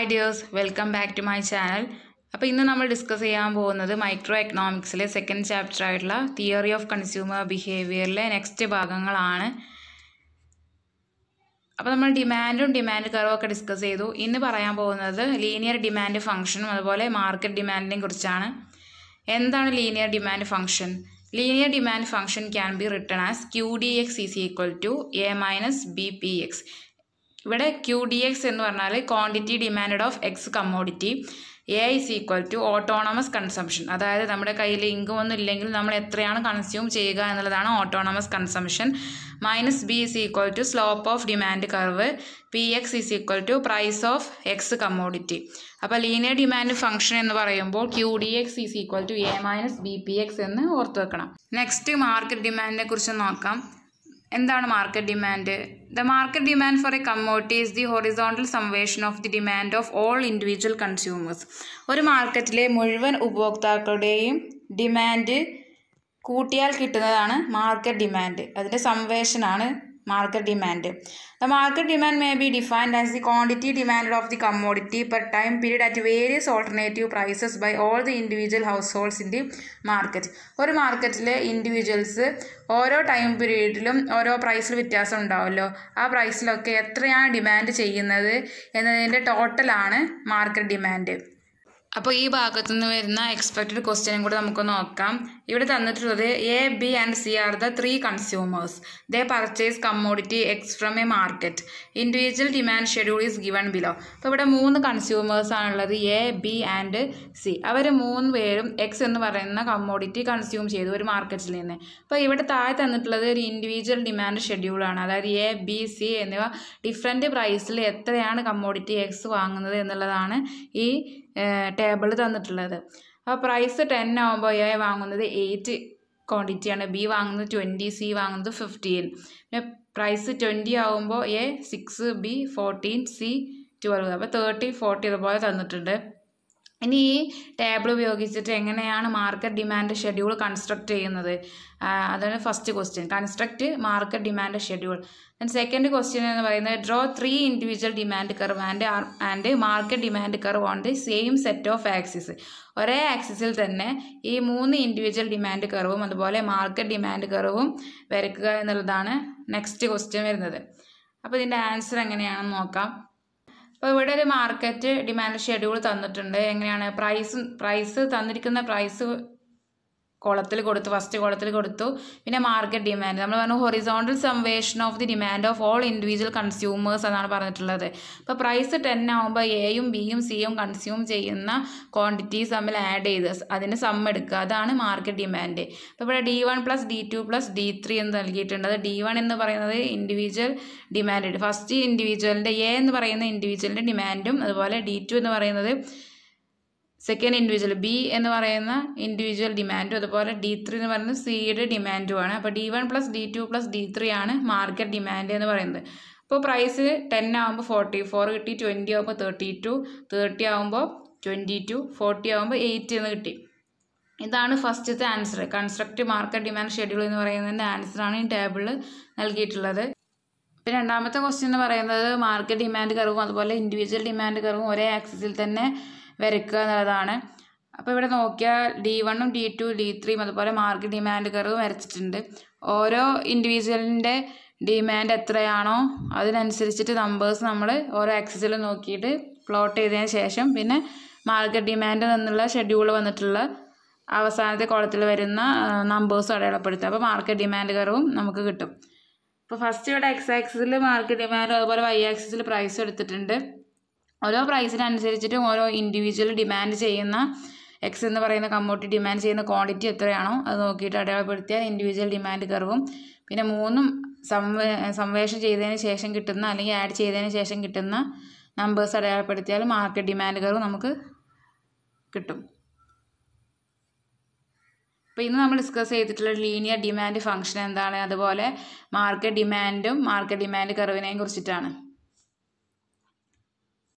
Hi dears welcome back to my channel അപ്പോൾ ഇന്ന് നമ്മൾ ഡിസ്കസ് ചെയ്യാൻ പോകുന്നത് മൈക്രോ എക്കണോമിക്സിലെ സെക്കൻഡ് ചാപ്റ്റർ ആയിട്ടുള്ള തിയറി ഓഫ് കൺസ്യൂമർ ബിഹേവിയറിലെ നെക്സ്റ്റ് ഭാഗങ്ങളാണ് അപ്പോൾ നമ്മൾ ഡിമാൻഡും ഡിമാൻഡ് കർവും ഒക്കെ ഡിസ്കസ് ചെയ്തു ഇന്ന് പറയാൻ പോകുന്നത് ലീനിയർ ഡിമാൻഡ് ഫംഗ്ഷനും അതുപോലെ മാർക്കറ്റ് ഡിമാൻഡിനെ കുറിച്ചാണ് എന്താണ് linear demand function linear demand function can be written as Q D X is equal to A minus B P X ഇവിടെ ക്യു ഡി എക്സ് എന്ന് പറഞ്ഞാൽ quantity demand of X commodity A is equal to autonomous consumption അതായത് നമ്മുടെ കയ്യിൽ income ഒന്നും ഇല്ലെങ്കിൽ നമ്മൾ എത്രയാണ് കൺസ്യൂം ചെയ്യുക എന്നുള്ളതാണ് autonomous consumption minus B is equal to slope of demand curve P X is equal to price of X commodity അപ്പോൾ ലീനിയർ ഡിമാൻഡ് ഫംഗ്ഷൻ എന്ന് പറയുമ്പോൾ Q D X is equal to A minus B P X എന്ന് ഓർത്ത് വെക്കണം next market ഡിമാൻഡിനെ കുറിച്ച് നോക്കാം എന്താണ് market demand The market demand for a commodity is the horizontal summation of the demand of all individual consumers. ഒരു മാർക്കറ്റിലെ മുഴുവൻ ഉപഭോക്താക്കളുടെയും ഡിമാൻഡ് കൂട്ടിയാൽ കിട്ടുന്നതാണ് മാർക്കറ്റ് ഡിമാൻഡ് അതിൻ്റെ സംവേഷനാണ് market demand the market demand may be defined as the quantity demanded of the commodity per time period at various alternative prices by all the individual households in the market ഒരു മാർക്കറ്റിലെ individuals ഓരോ time പീരീഡിലും ഓരോ പ്രൈസിൽ വ്യത്യാസം ഉണ്ടാവുമല്ലോ ആ പ്രൈസിലൊക്കെ എത്രയാണ് demand ചെയ്യുന്നത് എന്നതിൻ്റെ ടോട്ടലാണ് മാർക്കറ്റ് ഡിമാൻഡ് അപ്പോൾ ഈ ഭാഗത്തു നിന്ന് വരുന്ന എക്സ്പെക്റ്റഡ് ക്വസ്റ്റ്യനും കൂടെ നമുക്ക് നോക്കാം ഇവിടെ തന്നിട്ടുള്ളത് A B and C are the three consumers the purchase commodity X from a market individual demand schedule is given below അപ്പോൾ ഇവിടെ മൂന്ന് കൺസ്യൂമേഴ്സ് ആണുള്ളത് എ ബി ആൻഡ് സി അവർ മൂന്ന് പേരും എക്സ് എന്ന് പറയുന്ന കമ്മോഡിറ്റി കൺസ്യൂം ചെയ്തു ഒരു മാർക്കറ്റിൽ നിന്ന് അപ്പോൾ ഇവിടെ താഴെ തന്നിട്ടുള്ളത് ഒരു ഇൻഡിവിജ്വൽ ഡിമാൻഡ് ഷെഡ്യൂളാണ് അതായത് എ ബി സി എന്നിവ ഡിഫറെൻറ്റ് പ്രൈസിൽ എത്രയാണ് കമ്മോഡിറ്റി എക്സ് വാങ്ങുന്നത് എന്നുള്ളതാണ് ഈ ടേബിൾ തന്നിട്ടുള്ളത് അപ്പോൾ പ്രൈസ് ടെൻ ആകുമ്പോൾ എ വാങ്ങുന്നത് എയ്റ്റ് ക്വാണ്ടിറ്റിയാണ് ബി വാങ്ങുന്നത് ട്വൻറ്റി സി വാങ്ങുന്നത് ഫിഫ്റ്റീൻ പിന്നെ പ്രൈസ് ട്വൻറ്റി ആകുമ്പോൾ A six B fourteen C twelve അപ്പോൾ തേർട്ടി ഫോർട്ടി അതുപോലെ തന്നിട്ടുണ്ട് ഇനി ഈ ടേബിൾ ഉപയോഗിച്ചിട്ട് എങ്ങനെയാണ് മാർക്കറ്റ് ഡിമാൻഡ് ഷെഡ്യൂൾ കൺസ്ട്രക്ട് ചെയ്യുന്നത് അതാണ് first question construct market demand schedule and second question എന്ന് പറയുന്നത് draw three individual demand curve and and market demand curve on the same set of axis ഒരേ ആക്സിസിൽ തന്നെ ഈ മൂന്ന് ഇൻഡിവിജ്വൽ ഡിമാൻഡ് കർവും അതുപോലെ മാർക്കറ്റ് ഡിമാൻഡ് കർവും വരയ്ക്കുക എന്നുള്ളതാണ് നെക്സ്റ്റ് ക്വസ്റ്റ്യൻ വരുന്നത് അപ്പോൾ ഇതിൻ്റെ ആൻസർ എങ്ങനെയാണെന്ന് നോക്കാം അപ്പോൾ ഇവിടെ ഒരു മാർക്കറ്റ് ഡിമാൻഡ് ഷെഡ്യൂൾ തന്നിട്ടുണ്ട് എങ്ങനെയാണ് പ്രൈസ് പ്രൈസ് തന്നിരിക്കുന്ന പ്രൈസ് കുളത്തിൽ കൊടുത്തു ഫസ്റ്റ് കുളത്തിൽ കൊടുത്തു പിന്നെ മാർക്കറ്റ് ഡിമാൻഡ് നമ്മൾ പറഞ്ഞു horizontal summation of the demand of all individual consumers എന്നാണ് പറഞ്ഞിട്ടുള്ളത് അപ്പോൾ പ്രൈസ് ടെൻ ആകുമ്പോൾ എയും ബിയും സിയും കൺസ്യൂം ചെയ്യുന്ന ക്വാണ്ടിറ്റീസ് തമ്മിൽ ആഡ് ചെയ്ത് അതിന് സം എടുക്കുക അതാണ് മാർക്കറ്റ് ഡിമാൻഡ് അപ്പോൾ ഇവിടെ D one plus D two plus D three എന്ന് നൽകിയിട്ടുണ്ട് അത് ഡി വൺ എന്ന് പറയുന്നത് ഇൻഡിവിജ്വൽ ഡിമാൻഡ് ഫസ്റ്റ് ഇൻഡിവിജ്വലിൻ്റെ എ എന്ന് പറയുന്ന ഇൻഡിവിജ്വലിൻ്റെ ഡിമാൻഡും അതുപോലെ ഡി ടു എന്ന് പറയുന്നത് സെക്കൻഡ് ഇൻഡിവിജ്വൽ ബി എന്ന് പറയുന്ന ഇൻഡിവിജ്വൽ ഡിമാൻഡും അതുപോലെ ഡി ത്രീ എന്ന് പറയുന്നത് സിയുടെ ആണ് അപ്പോൾ D one plus D two plus D three ആണ് മാർക്കറ്റ് ഡിമാൻഡ് എന്ന് പറയുന്നത് അപ്പോൾ പ്രൈസ് ടെൻ ആകുമ്പോൾ ഫോർട്ടി ഫോർ കിട്ടി ട്വൻറ്റി ആകുമ്പോൾ തേർട്ടി ടു തേർട്ടി ആകുമ്പോൾ ട്വൻറ്റി ടു ഫോർട്ടി ആകുമ്പോൾ എയ്റ്റ് എന്ന് കിട്ടി ഇതാണ് ഫസ്റ്റത്തെ answer construct market demand schedule എന്ന് പറയുന്നതിൻ്റെ ആൻസറാണ് ഈ ടേബിളിൽ നൽകിയിട്ടുള്ളത് പിന്നെ രണ്ടാമത്തെ ക്വസ്റ്റ്യൻ എന്ന് പറയുന്നത് മാർക്കറ്റ് ഡിമാൻഡ് കറവും അതുപോലെ ഇൻഡിവിജ്വൽ ഡിമാൻഡ് കറവും ഒരേ ആക്സിസിൽ തന്നെ വരയ്ക്കുക എന്നുള്ളതാണ് അപ്പോൾ ഇവിടെ നോക്കിയാൽ ഡി വണ്ണും ഡി ടു ഡി ത്രീയും അതുപോലെ മാർക്ക് ഡിമാൻഡ് കർവ് വരച്ചിട്ടുണ്ട് ഓരോ ഇൻഡിവിജ്വലിൻ്റെ ഡിമാൻഡ് എത്രയാണോ അതിനനുസരിച്ചിട്ട് നമ്പേഴ്സ് നമ്മൾ ഓരോ ആക്സസിൽ നോക്കിയിട്ട് പ്ലോട്ട് ചെയ്തതിന് ശേഷം പിന്നെ മാർക്ക് ഡിമാൻഡ് നിന്നുള്ള ഷെഡ്യൂൾ വന്നിട്ടുള്ള അവസാനത്തെ കോളത്തിൽ വരുന്ന നമ്പേഴ്സും അടയാളപ്പെടുത്തുക അപ്പോൾ മാർക്ക് ഡിമാൻഡ് കർവും നമുക്ക് കിട്ടും അപ്പോൾ ഫസ്റ്റ് ഇവിടെ എക്സ് ആക്സിൽ മാർക്ക് ഡിമാൻഡും അതുപോലെ വൈ ആക്സിൽ പ്രൈസും എടുത്തിട്ടുണ്ട് ഓരോ പ്രൈസിനനുസരിച്ചിട്ടും ഓരോ ഇൻഡിവിജ്വൽ ഡിമാൻഡ് ചെയ്യുന്ന എക്സ് എന്ന് പറയുന്ന കമ്മോട്ടി ഡിമാൻഡ് ചെയ്യുന്ന ക്വാണ്ടിറ്റി എത്രയാണോ അത് നോക്കിയിട്ട് അടയാളപ്പെടുത്തിയാൽ ഇൻഡിവിജ്വൽ ഡിമാൻഡ് കർവും പിന്നെ മൂന്നും സംവേ സംവേഷം ചെയ്തതിന് ശേഷം കിട്ടുന്ന അല്ലെങ്കിൽ ആഡ് ചെയ്തതിന് ശേഷം കിട്ടുന്ന നമ്പേഴ്സ് അടയാളപ്പെടുത്തിയാൽ മാർക്കറ്റ് ഡിമാൻഡ് കറവ് നമുക്ക് കിട്ടും അപ്പോൾ ഇന്ന് നമ്മൾ ഡിസ്കസ് ചെയ്തിട്ടുള്ള ലീനിയർ ഡിമാൻഡ് ഫംഗ്ഷൻ എന്താണ് അതുപോലെ മാർക്കറ്റ് ഡിമാൻഡും മാർക്കറ്റ് ഡിമാൻഡ് കറവിനെയും കുറിച്ചിട്ടാണ്